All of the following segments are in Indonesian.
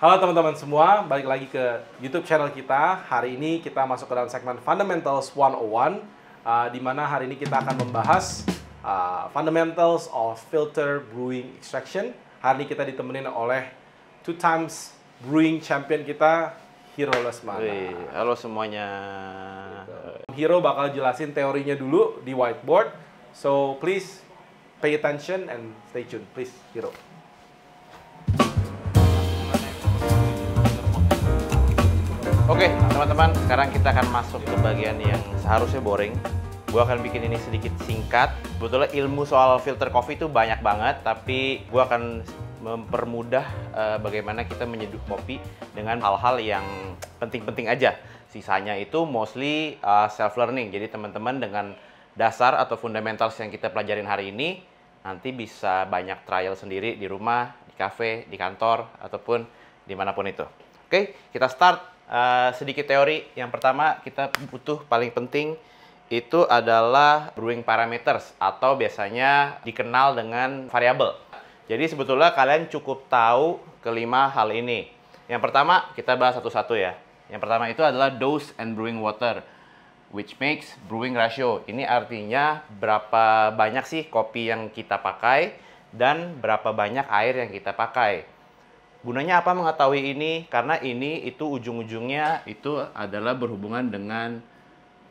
Halo teman-teman semua, balik lagi ke YouTube channel kita. Hari ini kita masuk ke dalam segmen Fundamentals 101, uh, di mana hari ini kita akan membahas uh, Fundamentals of Filter Brewing Extraction. Hari ini kita ditemenin oleh two times brewing champion kita, Hero Lesmana. halo semuanya. Gitu. Hero bakal jelasin teorinya dulu di whiteboard. So please pay attention and stay tuned. Please, Hero. Oke, okay, teman-teman, sekarang kita akan masuk ke bagian yang seharusnya boring. Gue akan bikin ini sedikit singkat. Sebetulnya ilmu soal filter kopi itu banyak banget, tapi gue akan mempermudah uh, bagaimana kita menyeduh kopi dengan hal-hal yang penting-penting aja. Sisanya itu mostly uh, eh, self learning. Jadi teman-teman dengan dasar atau fundamentals yang kita pelajarin hari ini nanti bisa banyak trial sendiri di rumah, di kafe, di kantor ataupun dimanapun itu. Oke, kita start Eh, sedikit teori. Yang pertama kita butuh paling penting itu adalah brewing parameters atau biasanya dikenal dengan variabel. Jadi sebetulnya kalian cukup tahu kelima hal ini. Yang pertama kita bahas satu-satu ya. Yang pertama itu adalah dose and brewing water which makes brewing ratio. Ini artinya berapa banyak sih kopi yang kita pakai dan berapa banyak air yang kita pakai. Gunanya apa mengetahui ini? Karena ini itu ujung-ujungnya itu adalah berhubungan dengan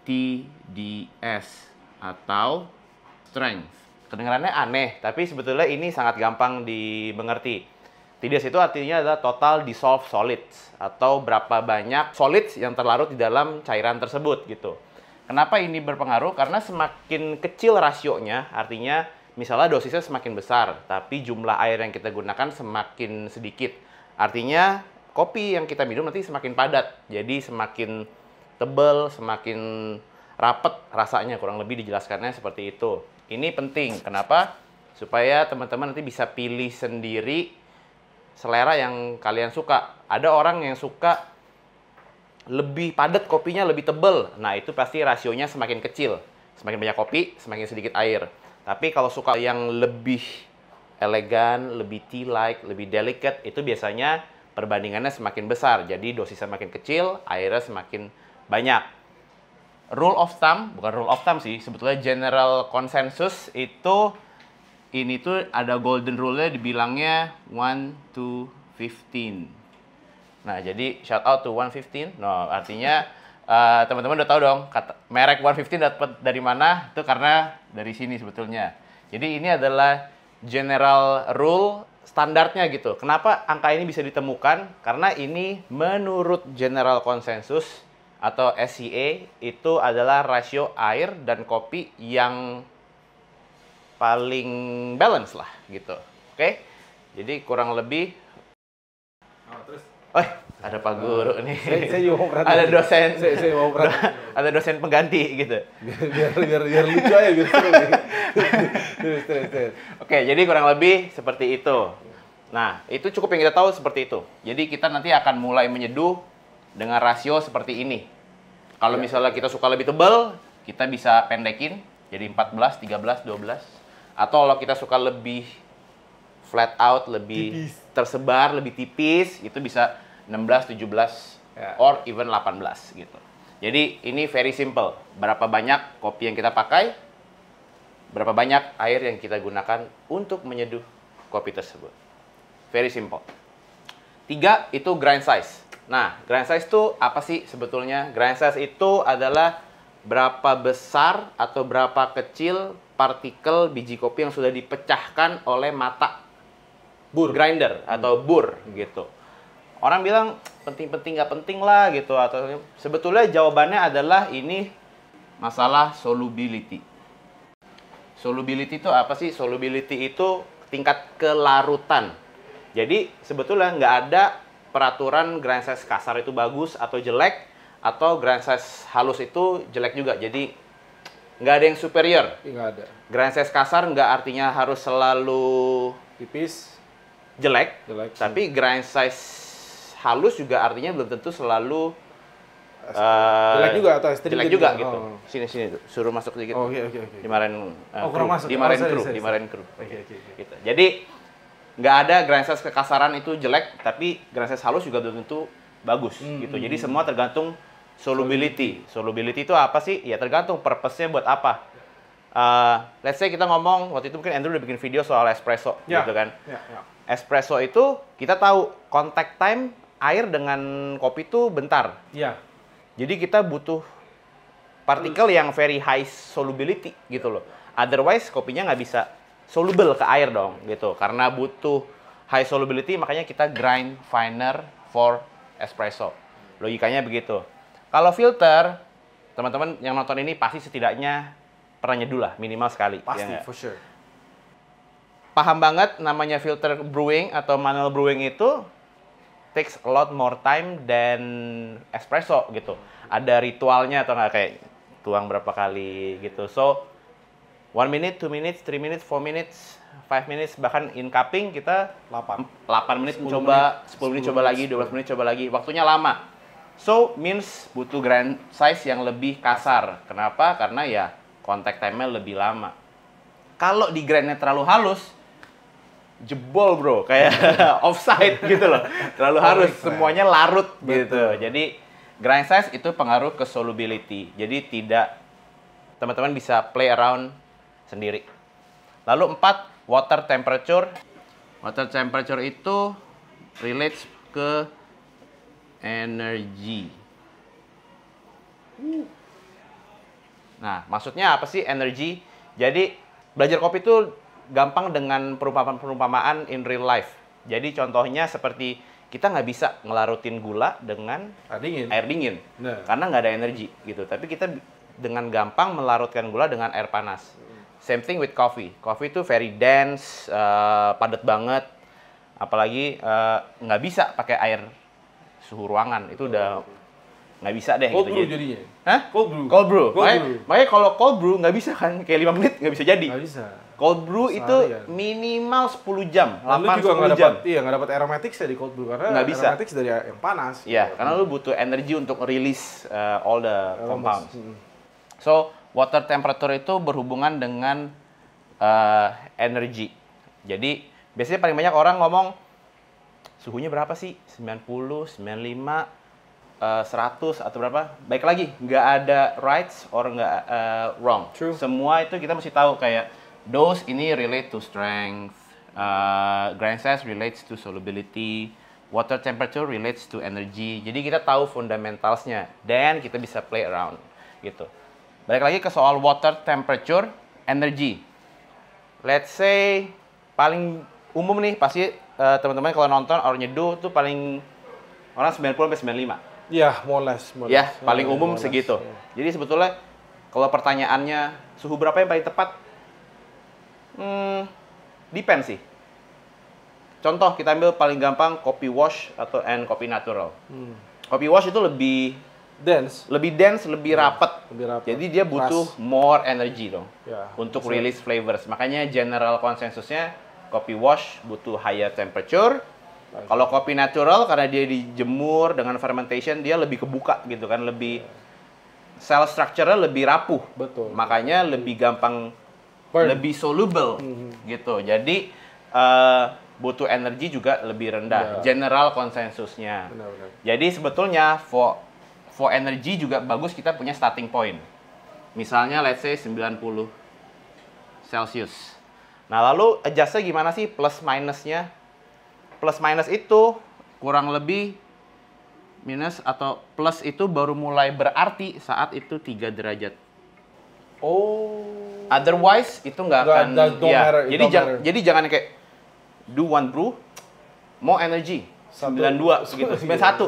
TDS atau strength. Kedengarannya aneh, tapi sebetulnya ini sangat gampang dimengerti. TDS itu artinya adalah total dissolved solids atau berapa banyak solids yang terlarut di dalam cairan tersebut gitu. Kenapa ini berpengaruh? Karena semakin kecil rasionya, artinya misalnya dosisnya semakin besar, tapi jumlah air yang kita gunakan semakin sedikit. Artinya kopi yang kita minum nanti semakin padat, jadi semakin tebal, semakin rapet rasanya, kurang lebih dijelaskannya seperti itu. Ini penting, kenapa? Supaya teman-teman nanti bisa pilih sendiri selera yang kalian suka. Ada orang yang suka lebih padat kopinya lebih tebal, nah itu pasti rasionya semakin kecil. Semakin banyak kopi, semakin sedikit air. Tapi kalau suka yang lebih elegan, lebih tea-like, lebih delicate, itu biasanya perbandingannya semakin besar. Jadi dosisnya semakin kecil, airnya semakin banyak. Rule of thumb, bukan rule of thumb sih, sebetulnya general consensus itu ini tuh ada golden rule-nya dibilangnya 1 to 15. Nah, jadi shout out to 115. No, nah, artinya Eh, teman-teman udah tahu dong kata, merek 115 dapat dari mana? Itu karena dari sini sebetulnya. Jadi ini adalah general rule standarnya gitu. Kenapa angka ini bisa ditemukan? Karena ini menurut general consensus atau SCA e itu adalah rasio air dan kopi yang paling balance lah gitu. Oke. Okay? Jadi kurang lebih Oh, terus. Oh, ada Pak Guru nih. Saya, saya juga mau perhatiin. Ada dosen. Saya, saya mau perhatiin. ada dosen pengganti gitu. Biar biar, biar lucu aja gitu. Oke, jadi kurang lebih seperti itu. Nah, itu cukup yang kita tahu seperti itu. Jadi kita nanti akan mulai menyeduh dengan rasio seperti ini. Kalau ya. misalnya kita suka lebih tebal, kita bisa pendekin jadi 14, 13, 12. Atau kalau kita suka lebih flat out, lebih tipis. tersebar, lebih tipis, itu bisa 16, 17, yeah. or even 18 gitu. Jadi ini very simple. Berapa banyak kopi yang kita pakai, berapa banyak air yang kita gunakan untuk menyeduh kopi tersebut. Very simple. Tiga, itu grind size. Nah, grind size itu apa sih sebetulnya? Grind size itu adalah berapa besar atau berapa kecil partikel biji kopi yang sudah dipecahkan oleh mata bur grinder atau hmm. bur gitu orang bilang penting-penting nggak -penting, lah gitu atau sebetulnya jawabannya adalah ini masalah solubility. Solubility itu apa sih? Solubility itu tingkat kelarutan. Jadi sebetulnya nggak ada peraturan grand size kasar itu bagus atau jelek atau grand size halus itu jelek juga. Jadi nggak ada yang superior. Nggak ada. Grand size kasar nggak artinya harus selalu tipis, jelek. Jelek. Tapi iya. grind size halus juga artinya belum tentu selalu Uh, jelek juga atau jelek gitu juga, juga ya? gitu. Oh. Sini sini tuh, suruh masuk sedikit. Oh, oke oke oke. Dimarin Dimarahin uh, kru, ya? oh, dimarin kru, dimarahin kru. Oke oke oke. Gitu. Jadi nggak ada grand size kekasaran itu jelek, tapi grand size halus juga belum tentu bagus hmm, gitu. Hmm, Jadi hmm. semua tergantung solubility. Solubility itu apa sih? Ya tergantung purpose-nya buat apa. Uh, let's say kita ngomong waktu itu mungkin Andrew udah bikin video soal espresso yeah. gitu kan. Yeah, yeah. Espresso itu kita tahu contact time air dengan kopi itu bentar. Iya. Jadi kita butuh partikel yang very high solubility gitu loh. Otherwise kopinya nggak bisa soluble ke air dong gitu. Karena butuh high solubility makanya kita grind finer for espresso. Logikanya begitu. Kalau filter, teman-teman yang nonton ini pasti setidaknya pernah nyeduh lah minimal sekali. Ya pasti, ya for sure. Paham banget namanya filter brewing atau manual brewing itu takes a lot more time than espresso gitu. Ada ritualnya atau nggak kayak tuang berapa kali gitu. So one minute, two minutes, three minutes, four minutes, five minutes bahkan in cupping kita 8 8 menit mencoba, 10, coba menit, 10 menit coba lagi, 12 menit coba lagi. Waktunya lama. So means butuh grand size yang lebih kasar. Kenapa? Karena ya contact time-nya lebih lama. Kalau di grandnya terlalu halus, jebol bro kayak offside gitu loh terlalu oh, harus semuanya larut gitu. Betul. gitu jadi grind size itu pengaruh ke solubility jadi tidak teman-teman bisa play around sendiri lalu empat water temperature water temperature itu relates ke energy nah maksudnya apa sih energy jadi belajar kopi itu gampang dengan perumpamaan-perumpamaan in real life. Jadi contohnya seperti kita nggak bisa ngelarutin gula dengan air dingin, air dingin nah. karena nggak ada energi gitu. Tapi kita dengan gampang melarutkan gula dengan air panas. Same thing with coffee. Coffee itu very dense, uh, padat banget. Apalagi eh, nggak uh, bisa pakai air suhu ruangan. Itu udah nggak bisa deh gitu cold gitu brew jadinya hah cold brew cold brew, cold makanya, brew. makanya kalau cold brew nggak bisa kan kayak lima menit nggak bisa jadi nggak bisa cold brew itu kan? minimal 10 jam Lalu juga nggak dapat jam iya nggak dapat aromatik dari ya di cold brew karena nggak bisa Aromatik dari yang panas gitu. Iya, gitu. karena lu butuh energi untuk rilis uh, eh, all the compounds so water temperature itu berhubungan dengan uh, energi jadi biasanya paling banyak orang ngomong suhunya berapa sih 90 95 Eh, seratus 100 atau berapa baik lagi nggak ada rights or nggak uh, wrong True. semua itu kita mesti tahu kayak dose ini relate to strength uh, eh, grain size relates to solubility water temperature relates to energy jadi kita tahu fundamentalsnya dan kita bisa play around gitu balik lagi ke soal water temperature energy let's say paling umum nih pasti uh, teman-teman kalau nonton orang nyeduh tuh paling orang 90 sampai 95 Ya, more less, more ya, less. Ya, paling umum less, segitu. Yeah. Jadi sebetulnya kalau pertanyaannya suhu berapa yang paling tepat? Hmm, depend sih. Contoh kita ambil paling gampang kopi wash atau and kopi natural. Hmm. wash itu lebih dense, lebih dense, lebih yeah, ya, rapet. Jadi dia butuh more energy dong yeah, untuk release flavors. Makanya general konsensusnya kopi wash butuh higher temperature, kalau kopi natural karena dia dijemur dengan fermentation dia lebih kebuka gitu kan, lebih cell structure lebih rapuh. Betul. Makanya betul. lebih gampang Burn. lebih soluble mm-hmm. gitu. Jadi uh, butuh energi juga lebih rendah. Yeah. General konsensusnya. Jadi sebetulnya for for energy juga bagus kita punya starting point. Misalnya let's say 90 Celsius. Nah, lalu adjustnya gimana sih plus minusnya? plus minus itu kurang lebih minus atau plus itu baru mulai berarti saat itu tiga derajat. Oh. Otherwise itu nggak akan that, ya. Matter, jadi jangan jadi jangan kayak do one brew more energy. 92 segitu. Iya, sembilan satu,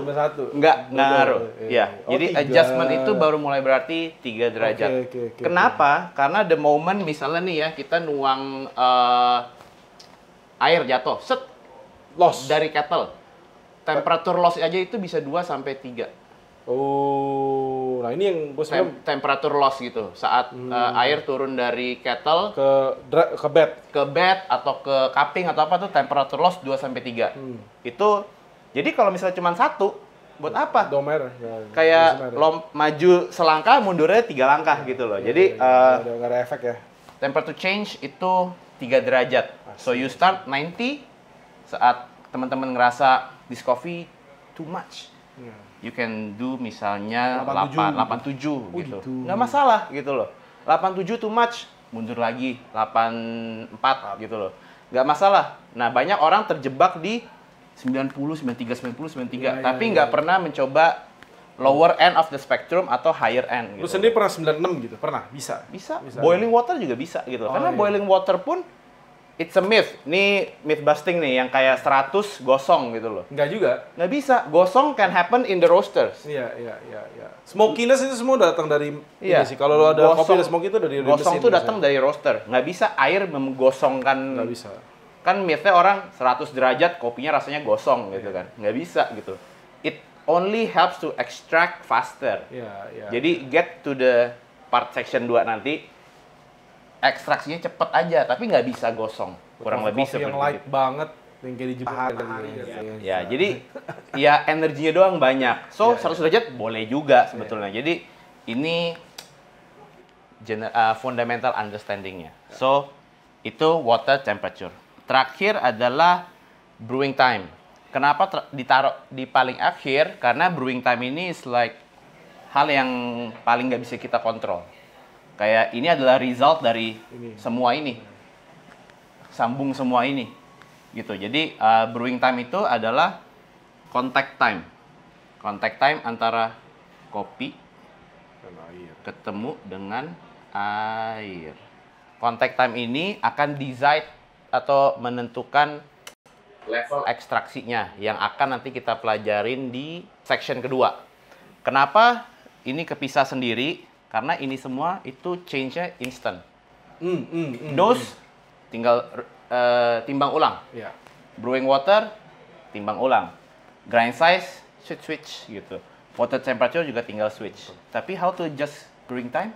Enggak ngaruh. Ya. Oh, jadi tiga. adjustment itu baru mulai berarti tiga derajat. Okay, okay, okay, Kenapa? Okay. Karena the moment misalnya nih ya kita nuang uh, air jatuh, set Loss. Dari kettle. Temperatur loss aja itu bisa 2 sampai 3. Oh, nah ini yang gue Tem temperatur loss gitu saat eh, hmm. uh, air turun dari kettle ke ke bed ke bed atau ke cupping atau apa tuh temperatur loss 2 sampai 3. Hmm. Itu jadi kalau misalnya cuma satu buat apa? Domer. Ya, ya Kayak belum maju selangkah, mundurnya tiga langkah ya, gitu loh. Ya, Jadi ya, uh, ada, efek ya. Temperature change itu tiga derajat. Asli. So you start 90, saat teman-teman ngerasa this coffee too much yeah. you can do misalnya 87, gitu, gitu. Oh, gitu. nggak masalah gitu loh 87 too much mundur lagi 84 gitu loh nggak masalah nah banyak orang terjebak di 90 93 90 93 yeah, tapi yeah, nggak yeah. pernah mencoba lower end of the spectrum atau higher end gitu. Lu sendiri pernah 96 gitu? Pernah? Bisa? Bisa. bisa. Boiling water juga bisa gitu. Oh, Karena iya. boiling water pun It's a myth. Ini myth busting nih yang kayak 100 gosong gitu loh. Enggak juga. Enggak bisa. Gosong can happen in the roasters. Iya, iya, iya, iya. Smokiness itu semua datang dari iya. sih. Kalau lo ada kopi ada smoky itu dari Gosong itu datang dari roaster. Enggak bisa air menggosongkan. Enggak bisa. Kan mythnya orang 100 derajat kopinya rasanya gosong gitu yeah. kan. Enggak bisa gitu. It only helps to extract faster. Iya, iya. Yeah, Jadi iya. get to the part section 2 nanti ekstraksinya cepet aja tapi nggak bisa gosong kurang lebih seperti yang light gitu. banget yang kayak dijemput ah, gitu. ya, ya, iya. ya jadi ya energinya doang banyak so ya, 100 iya. derajat boleh juga iya. sebetulnya ya. jadi ini general, uh, fundamental understandingnya so itu water temperature terakhir adalah brewing time kenapa ditaruh di paling akhir karena brewing time ini is like hal yang paling nggak bisa kita kontrol Kayak ini adalah result dari ini. semua ini. Sambung semua ini. Gitu. Jadi uh, brewing time itu adalah contact time. Contact time antara kopi air. ketemu dengan air. Contact time ini akan design atau menentukan level ekstraksinya yang akan nanti kita pelajarin di section kedua. Kenapa ini kepisah sendiri? Karena ini semua itu change-nya instant. Mm, mm, hmm, mm, Dose mm. tinggal uh, timbang ulang. Yeah. Brewing water timbang ulang. Grind size switch switch gitu. Water temperature juga tinggal switch. Betul. Tapi how to just brewing time?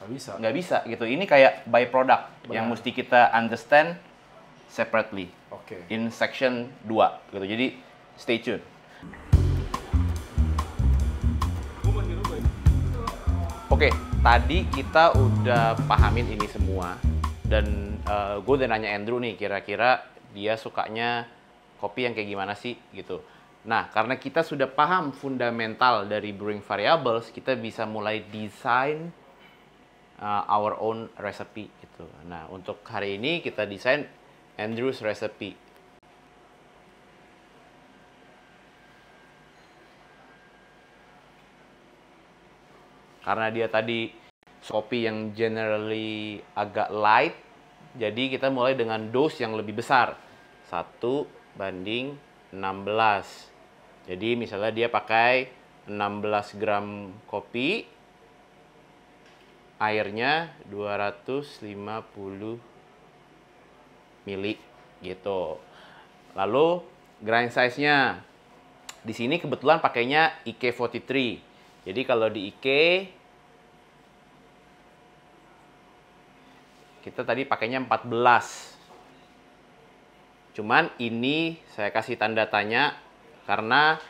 Gak bisa. Gak bisa gitu. Ini kayak by product Benar. yang mesti kita understand separately. Oke. Okay. In section 2 gitu. Jadi stay tune. Oke, okay, tadi kita udah pahamin ini semua dan uh, eh, gue udah nanya Andrew nih kira-kira dia sukanya kopi yang kayak gimana sih gitu. Nah, karena kita sudah paham fundamental dari brewing variables, kita bisa mulai desain uh, our own recipe gitu. Nah, untuk hari ini kita desain Andrew's recipe. karena dia tadi kopi yang generally agak light jadi kita mulai dengan dose yang lebih besar 1 banding 16 jadi misalnya dia pakai 16 gram kopi airnya 250 mili gitu lalu grind size nya di sini kebetulan pakainya IK43 jadi kalau di IK kita tadi pakainya 14. Cuman ini saya kasih tanda tanya karena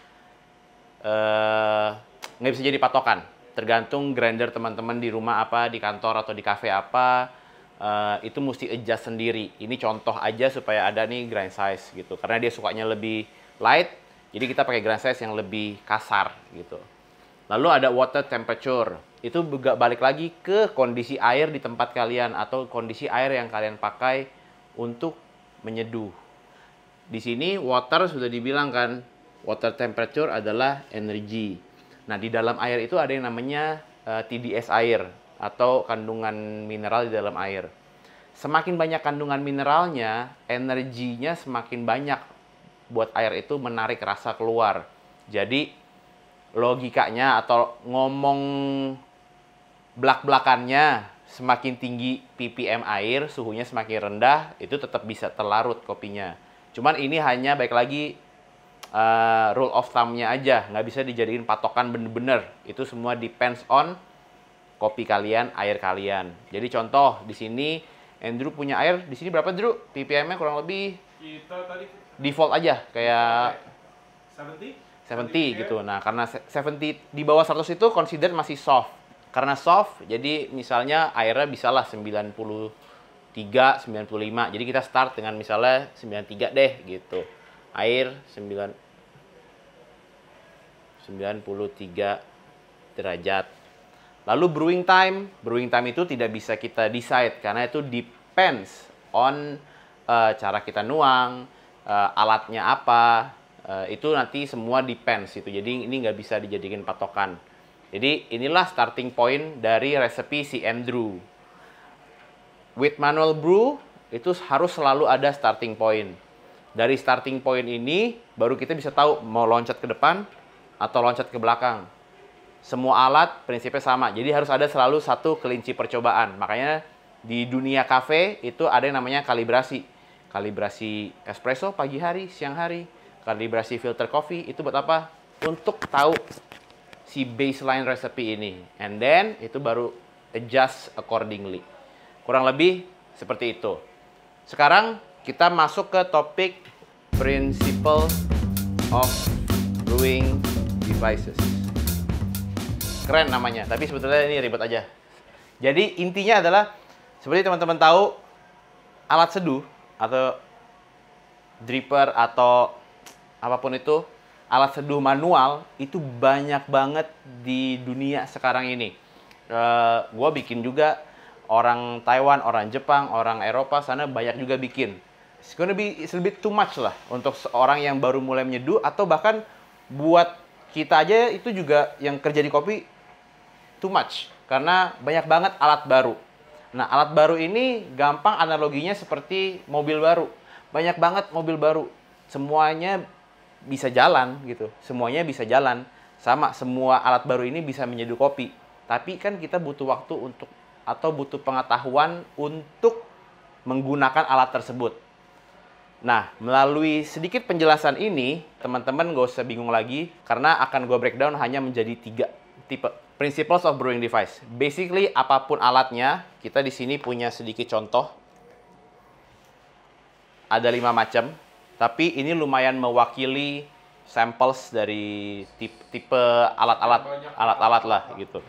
nggak eh, nggak bisa jadi patokan. Tergantung grinder teman-teman di rumah apa, di kantor atau di cafe apa, uh, itu mesti adjust sendiri. Ini contoh aja supaya ada nih grind size gitu. Karena dia sukanya lebih light, jadi kita pakai grind size yang lebih kasar gitu. Lalu ada water temperature. Itu juga balik lagi ke kondisi air di tempat kalian atau kondisi air yang kalian pakai untuk menyeduh. Di sini water sudah dibilang kan, water temperature adalah energi. Nah, di dalam air itu ada yang namanya eh, TDS air atau kandungan mineral di dalam air. Semakin banyak kandungan mineralnya, energinya semakin banyak buat air itu menarik rasa keluar. Jadi logikanya atau ngomong belak-belakannya semakin tinggi ppm air, suhunya semakin rendah, itu tetap bisa terlarut kopinya. Cuman ini hanya baik lagi uh, rule of thumb-nya aja, nggak bisa dijadiin patokan bener-bener. Itu semua depends on kopi kalian, air kalian. Jadi contoh di sini Andrew punya air, di sini berapa Drew? PPM-nya kurang lebih kita tadi default aja kayak 70 70 gitu. Nah, karena 70 di bawah 100 itu consider masih soft. Karena soft, jadi misalnya airnya bisalah 93, 95. Jadi kita start dengan misalnya 93 deh gitu. Air 9 93 derajat. Lalu brewing time, brewing time itu tidak bisa kita decide karena itu depends on uh, cara kita nuang, uh, alatnya apa, Eh, itu nanti semua depends itu. Jadi ini nggak bisa dijadikan patokan. Jadi inilah starting point dari resepi si Andrew. With manual brew itu harus selalu ada starting point. Dari starting point ini baru kita bisa tahu mau loncat ke depan atau loncat ke belakang. Semua alat prinsipnya sama. Jadi harus ada selalu satu kelinci percobaan. Makanya di dunia kafe itu ada yang namanya kalibrasi. Kalibrasi espresso pagi hari, siang hari kalibrasi filter coffee itu buat apa? Untuk tahu si baseline resep ini. And then itu baru adjust accordingly. Kurang lebih seperti itu. Sekarang kita masuk ke topik principle of brewing devices. Keren namanya, tapi sebetulnya ini ribet aja. Jadi intinya adalah seperti teman-teman tahu alat seduh atau dripper atau apapun itu alat seduh manual itu banyak banget di dunia sekarang ini. E, eh, gue bikin juga orang Taiwan, orang Jepang, orang Eropa sana banyak juga bikin. It's gonna be it's a bit too much lah untuk seorang yang baru mulai menyeduh atau bahkan buat kita aja itu juga yang kerja di kopi too much karena banyak banget alat baru. Nah, alat baru ini gampang analoginya seperti mobil baru. Banyak banget mobil baru. Semuanya bisa jalan gitu. Semuanya bisa jalan. Sama semua alat baru ini bisa menyeduh kopi. Tapi kan kita butuh waktu untuk atau butuh pengetahuan untuk menggunakan alat tersebut. Nah, melalui sedikit penjelasan ini, teman-teman gak usah bingung lagi, karena akan gue breakdown hanya menjadi tiga tipe. Principles of Brewing Device. Basically, apapun alatnya, kita di sini punya sedikit contoh. Ada lima macam. Tapi ini lumayan mewakili samples dari tipe, tipe alat-alat alat-alat lah gitu.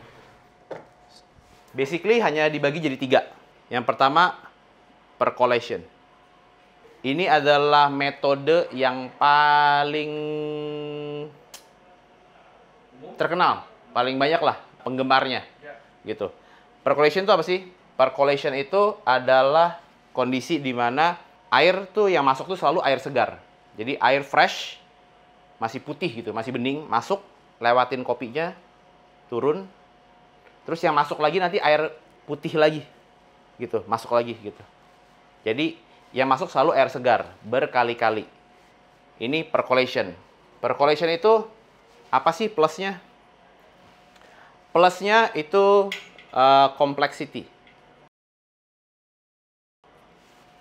Basically hanya dibagi jadi tiga. Yang pertama per collection. Ini adalah metode yang paling terkenal, paling banyak lah penggemarnya, ya. gitu. Per collection itu apa sih? Per collection itu adalah kondisi di mana air tuh yang masuk tuh selalu air segar. Jadi air fresh, masih putih gitu, masih bening, masuk, lewatin kopinya, turun. Terus yang masuk lagi nanti air putih lagi gitu, masuk lagi gitu. Jadi yang masuk selalu air segar berkali-kali. Ini percolation. Percolation itu apa sih plusnya? Plusnya itu uh, complexity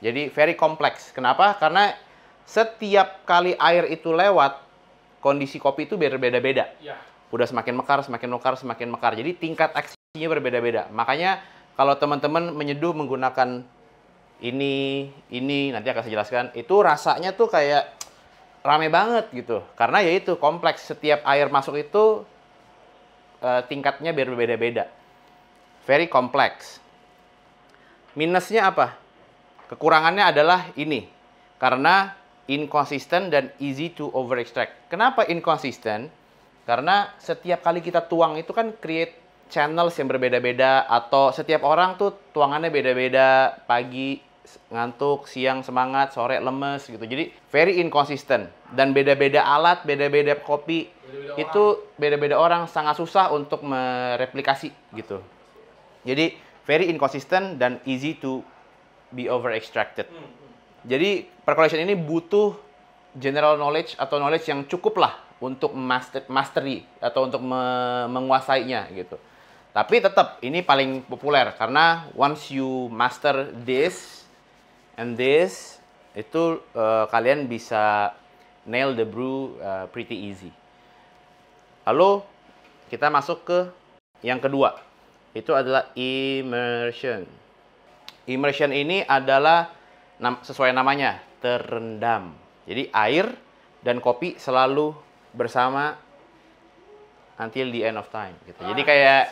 Jadi very kompleks. Kenapa? Karena setiap kali air itu lewat, kondisi kopi itu berbeda-beda. Ya. Udah semakin mekar, semakin mekar, semakin mekar. Jadi tingkat aksinya berbeda-beda. Makanya kalau teman-teman menyeduh menggunakan ini, ini, nanti akan saya jelaskan. Itu rasanya tuh kayak rame banget gitu. Karena ya itu kompleks. Setiap air masuk itu uh, tingkatnya berbeda-beda. Very kompleks. Minusnya apa? Kekurangannya adalah ini, karena inconsistent dan easy to over extract. Kenapa inconsistent? Karena setiap kali kita tuang itu kan create channel yang berbeda-beda atau setiap orang tuh tuangannya beda-beda pagi ngantuk, siang semangat, sore lemes gitu. Jadi very inconsistent dan beda-beda alat, beda-beda kopi beda -beda itu beda-beda orang. orang sangat susah untuk mereplikasi gitu. Jadi very inconsistent dan easy to be over extracted. Hmm, hmm. Jadi percolation ini butuh general knowledge atau knowledge yang cukup lah untuk master, mastery atau untuk me menguasainya gitu. Tapi tetap ini paling populer karena once you master this and this itu uh, kalian bisa nail the brew uh, pretty easy. Lalu kita masuk ke yang kedua. Itu adalah immersion. Immersion ini adalah sesuai namanya, terendam. Jadi air dan kopi selalu bersama until the end of time gitu. Jadi kayak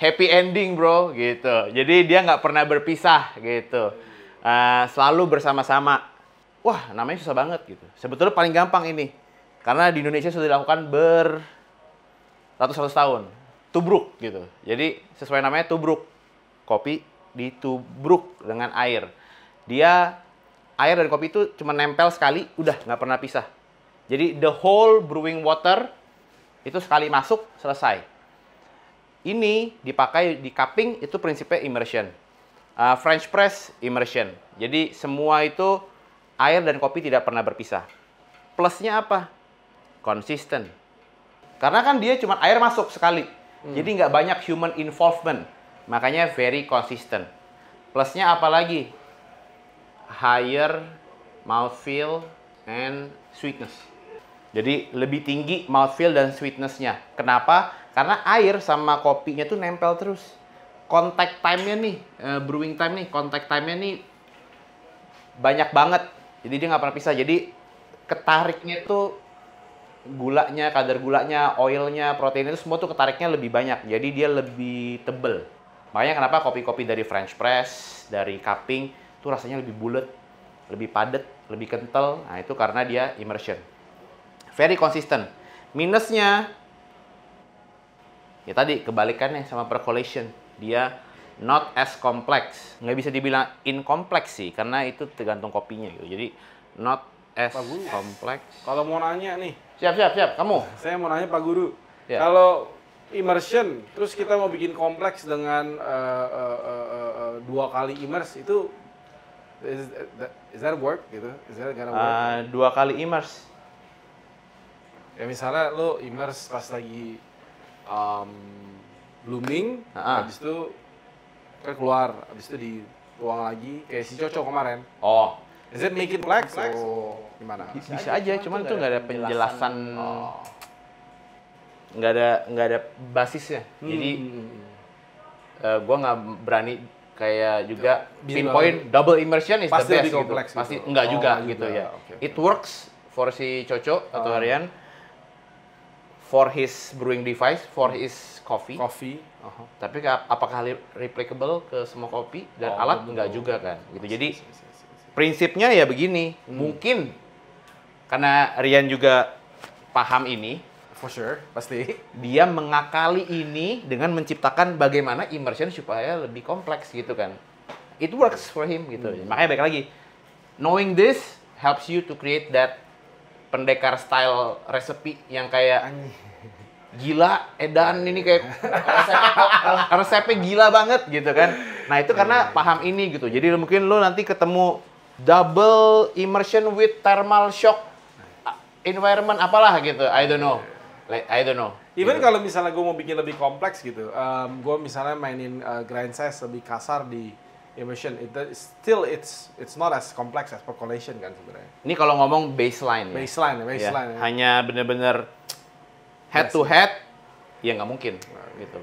happy ending bro gitu. Jadi dia nggak pernah berpisah gitu. Uh, selalu bersama-sama. Wah namanya susah banget gitu. Sebetulnya paling gampang ini karena di Indonesia sudah dilakukan ber ratus-ratus tahun. Tubruk gitu. Jadi sesuai namanya tubruk kopi ditubruk dengan air. Dia air dari kopi itu cuma nempel sekali, udah nggak pernah pisah. Jadi the whole brewing water itu sekali masuk selesai. Ini dipakai di cupping itu prinsipnya immersion. Uh, French press immersion. Jadi semua itu air dan kopi tidak pernah berpisah. Plusnya apa? Konsisten. Karena kan dia cuma air masuk sekali. Hmm. Jadi nggak banyak human involvement Makanya very consistent. Plusnya apa lagi? Higher mouthfeel and sweetness. Jadi lebih tinggi mouthfeel dan sweetnessnya. Kenapa? Karena air sama kopinya tuh nempel terus. Contact time-nya nih, eh, brewing time nih, contact time-nya nih banyak banget. Jadi dia nggak pernah pisah. Jadi ketariknya tuh gulanya, kadar gulanya, oilnya, proteinnya semua tuh ketariknya lebih banyak. Jadi dia lebih tebel. Makanya kenapa kopi-kopi dari French press, dari cupping itu rasanya lebih bulat, lebih padat, lebih kental. Nah, itu karena dia immersion. Very consistent. Minusnya ya tadi kebalikannya sama percolation. Dia not as complex. Nggak bisa dibilang incomplex sih karena itu tergantung kopinya gitu. Jadi not as Pak complex. Kalau mau nanya nih. Siap, siap, siap. Kamu. Saya mau nanya Pak Guru. Ya. Kalau immersion terus kita mau bikin kompleks dengan uh, uh, uh, uh, uh, dua kali immerse itu is, that, is that work gitu is that gonna work uh, dua kali immerse ya misalnya lo immerse pas lagi um, blooming uh-huh. habis itu kan keluar habis itu di ruang lagi kayak si Coco kemarin oh is that it making oh gimana bisa, aja, cuman tuh nggak ada penjelasan, penjelasan oh nggak ada nggak ada basisnya hmm. jadi uh, eh, gue nggak berani kayak juga iya. pinpoint double immersion is pasti the best gitu. gitu. Pasti enggak oh, juga enggak gitu ya. Okay, It works for si Coco atau Harian ah. for his brewing device, for his coffee. Coffee. Uh -huh. Tapi apakah replicable ke semua kopi dan oh, alat enggak juga kan. Gitu. Jadi prinsipnya ya begini. Hmm. Mungkin karena Rian juga paham ini, for sure, pasti. Dia mengakali ini dengan menciptakan bagaimana immersion supaya lebih kompleks gitu kan. It works for him gitu. Hmm. Makanya baik lagi, knowing this helps you to create that pendekar style recipe yang kayak gila edan ini kayak resepnya, resepnya gila banget gitu kan. Nah, itu karena iya. paham ini gitu. Jadi mungkin lo nanti ketemu double immersion with thermal shock uh, environment apalah gitu. I don't know. I don't know. Even gitu. kalau misalnya gue mau bikin lebih kompleks gitu, um, gue misalnya mainin uh, grind size lebih kasar di immersion it still it's it's not as complex as percolation kan sebenarnya. Ini kalau ngomong baseline. Ya. Baseline, ya? Iya. baseline. Ya. Hanya bener-bener head to head, ya nggak mungkin gitu.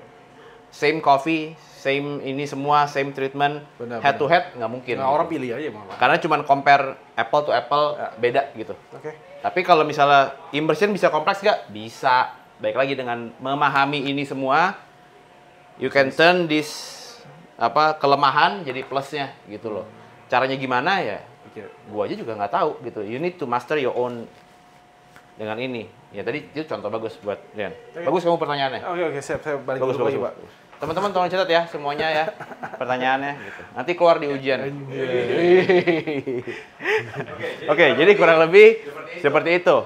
Same coffee, same ini semua, same treatment, bener, head bener. to head nggak mungkin. Nah, gitu. Orang pilih aja malah. Karena cuma compare apple to apple ya. beda gitu. Oke. Okay. Tapi kalau misalnya immersion bisa kompleks nggak? Bisa. Baik lagi dengan memahami ini semua, you can turn this apa kelemahan jadi plusnya gitu loh. Caranya gimana ya? Gua aja juga nggak tahu gitu. You need to master your own dengan ini. Ya tadi itu contoh bagus buat Rian. Bagus kamu pertanyaannya. Oke oke siap saya balik bagus, bagus, Bagus. Teman-teman tolong catat ya semuanya ya pertanyaannya gitu. Nanti keluar di ujian. Oke, okay, jadi kurang lebih seperti itu.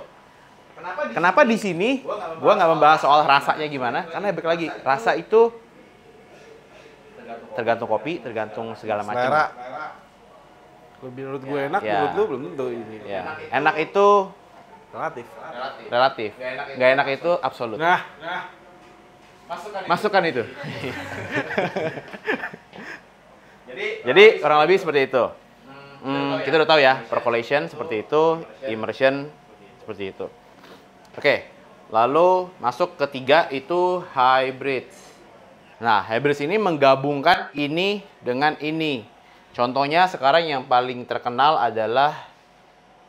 Kenapa di sini gua nggak membahas soal rasanya gimana? Karena baik lagi, rasa itu tergantung kopi, tergantung segala macam. Menurut gue ya. enak, ya. menurut lu belum tentu ini. Ya. Enak itu relatif. Relatif. Gak enak itu absolut. nah. nah. Masukkan, Masukkan itu. itu. Jadi, Jadi kurang lebih seperti itu. Hmm, hmm kita udah ya. tahu ya, percolation seperti oh, itu, immersion seperti itu. Oke, okay. lalu masuk ketiga itu hybrid. Nah, hybrid ini menggabungkan ini dengan ini. Contohnya sekarang yang paling terkenal adalah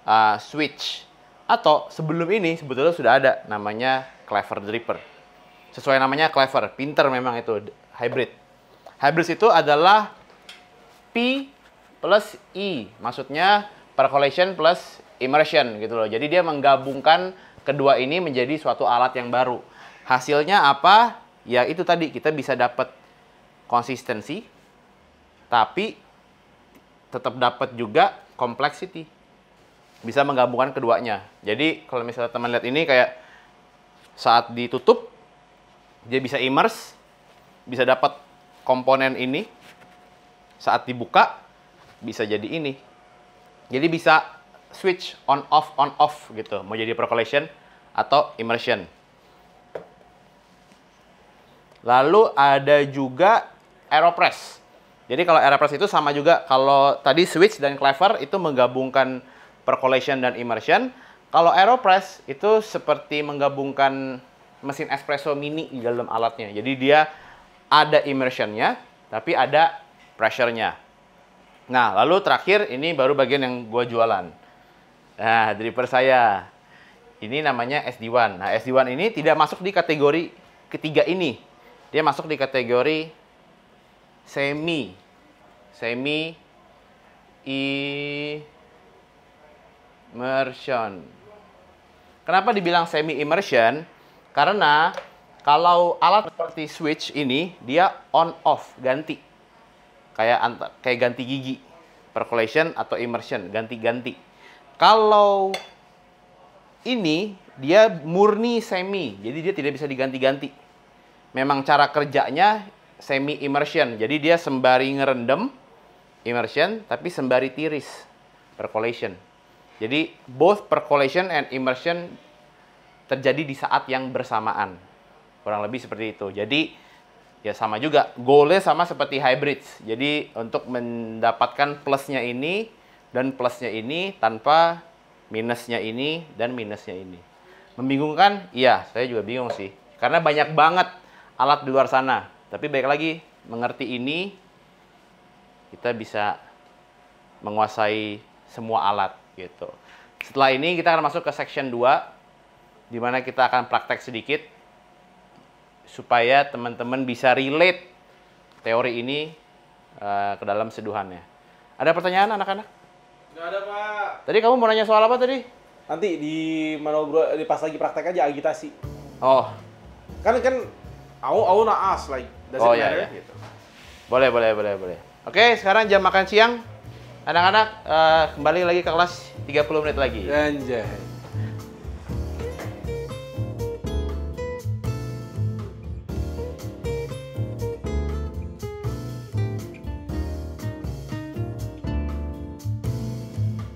uh, switch. Atau sebelum ini sebetulnya sudah ada namanya clever dripper. Sesuai namanya clever, pinter memang itu hybrid. Hybrid itu adalah P plus I, e. maksudnya percolation plus immersion gitu loh. Jadi dia menggabungkan kedua ini menjadi suatu alat yang baru. Hasilnya apa? Ya itu tadi kita bisa dapat konsistensi, tapi tetap dapat juga complexity. Bisa menggabungkan keduanya. Jadi kalau misalnya teman lihat ini kayak saat ditutup dia bisa immerse, bisa dapat komponen ini. Saat dibuka, bisa jadi ini. Jadi bisa switch on off on off gitu. Mau jadi percolation atau immersion. Lalu ada juga Aeropress. Jadi kalau Aeropress itu sama juga kalau tadi Switch dan Clever itu menggabungkan percolation dan immersion. Kalau Aeropress itu seperti menggabungkan mesin espresso mini di dalam alatnya. Jadi dia ada immersionnya, tapi ada pressure-nya. Nah, lalu terakhir ini baru bagian yang gua jualan. Nah, dripper saya. Ini namanya SD1. Nah, SD1 ini tidak masuk di kategori ketiga ini. Dia masuk di kategori semi semi immersion. Kenapa dibilang semi immersion? Karena kalau alat seperti switch ini dia on off ganti kayak antar, kayak ganti gigi percolation atau immersion ganti-ganti kalau ini dia murni semi jadi dia tidak bisa diganti-ganti memang cara kerjanya semi immersion jadi dia sembari ngerendam immersion tapi sembari tiris percolation jadi both percolation and immersion terjadi di saat yang bersamaan. Kurang lebih seperti itu. Jadi ya sama juga, goalnya sama seperti hybrids. Jadi untuk mendapatkan plusnya ini dan plusnya ini tanpa minusnya ini dan minusnya ini. Membingungkan? Iya, saya juga bingung sih. Karena banyak banget alat di luar sana. Tapi baik lagi, mengerti ini, kita bisa menguasai semua alat gitu. Setelah ini kita akan masuk ke section 2 dimana kita akan praktek sedikit supaya teman-teman bisa relate teori ini uh, ke dalam seduhannya. Ada pertanyaan anak-anak? ada pak. Tadi kamu mau nanya soal apa tadi? Nanti di mana bro, di pas lagi praktek aja agitasi. Oh. Kan kan au au naas like. oh iya, iya. Gitu. Boleh boleh boleh boleh. Oke sekarang jam makan siang. Anak-anak uh, kembali lagi ke kelas 30 menit lagi. Anjay.